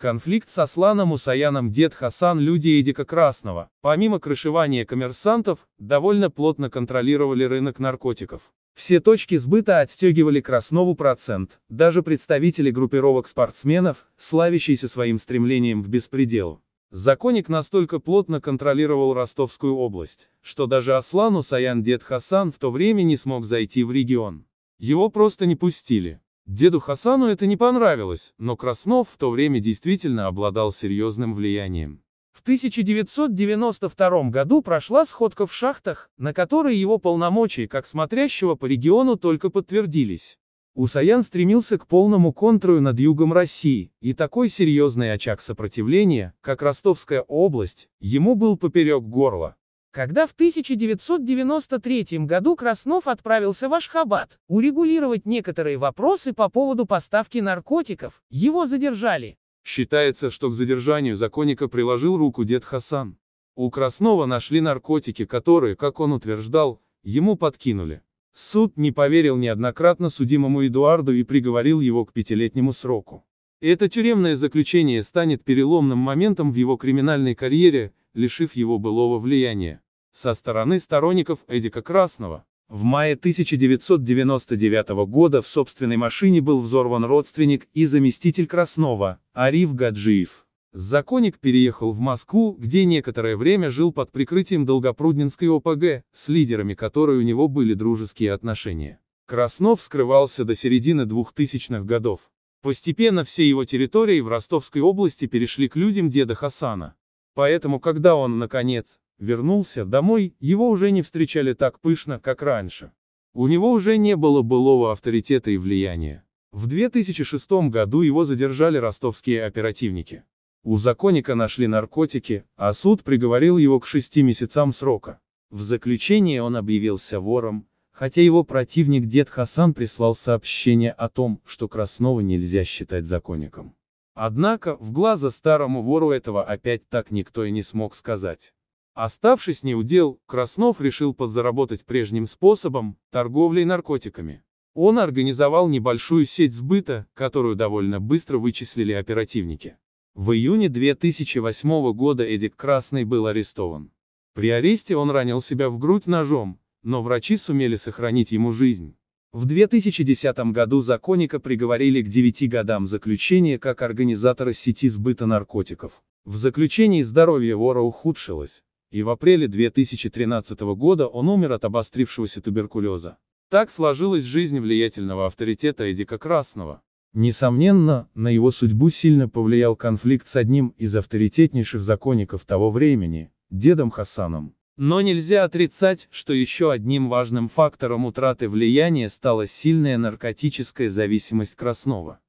Конфликт с Асланом Усаяном дед Хасан люди Эдика Красного, помимо крышевания коммерсантов, довольно плотно контролировали рынок наркотиков. Все точки сбыта отстегивали Краснову процент, даже представители группировок спортсменов, славящиеся своим стремлением к беспределу. Законник настолько плотно контролировал Ростовскую область, что даже Аслан, Усаян, Дед Хасан в то время не смог зайти в регион. Его просто не пустили. Деду Хасану это не понравилось, но Краснов в то время действительно обладал серьезным влиянием. В 1992 году прошла сходка в шахтах, на которой его полномочия как смотрящего по региону только подтвердились. Усаян стремился к полному контролю над югом России, и такой серьезный очаг сопротивления, как Ростовская область, ему был поперек горла. Когда в 1993 году Краснов отправился в Ашхабад урегулировать некоторые вопросы по поводу поставки наркотиков, его задержали. Считается, что к задержанию законника приложил руку дед Хасан. У Краснова нашли наркотики, которые, как он утверждал, ему подкинули. Суд не поверил неоднократно судимому Эдуарду и приговорил его к пятилетнему сроку. Это тюремное заключение станет переломным моментом в его криминальной карьере, лишив его былого влияния со стороны сторонников Эдика Красного. В мае 1999 года в собственной машине был взорван родственник и заместитель Краснова, Ариф Гаджиев. Законник переехал в Москву, где некоторое время жил под прикрытием Долгопрудненской ОПГ, с лидерами которой у него были дружеские отношения. Краснов скрывался до середины 2000-х годов. Постепенно все его территории в Ростовской области перешли к людям деда Хасана. Поэтому когда он, наконец, Вернулся домой, его уже не встречали так пышно, как раньше. У него уже не было былого авторитета и влияния. В 2006 году его задержали ростовские оперативники. У законника нашли наркотики, а суд приговорил его к шести месяцам срока. В заключении он объявился вором, хотя его противник дед Хасан прислал сообщение о том, что Краснова нельзя считать законником. Однако, в глаза старому вору этого опять так никто и не смог сказать. Оставшись неудел, Краснов решил подзаработать прежним способом – торговлей наркотиками. Он организовал небольшую сеть сбыта, которую довольно быстро вычислили оперативники. В июне 2008 года Эдик Красный был арестован. При аресте он ранил себя в грудь ножом, но врачи сумели сохранить ему жизнь. В 2010 году законника приговорили к 9 годам заключения как организатора сети сбыта наркотиков. В заключении здоровье вора ухудшилось и в апреле 2013 года он умер от обострившегося туберкулеза. Так сложилась жизнь влиятельного авторитета Эдика Красного. Несомненно, на его судьбу сильно повлиял конфликт с одним из авторитетнейших законников того времени, дедом Хасаном. Но нельзя отрицать, что еще одним важным фактором утраты влияния стала сильная наркотическая зависимость Краснова.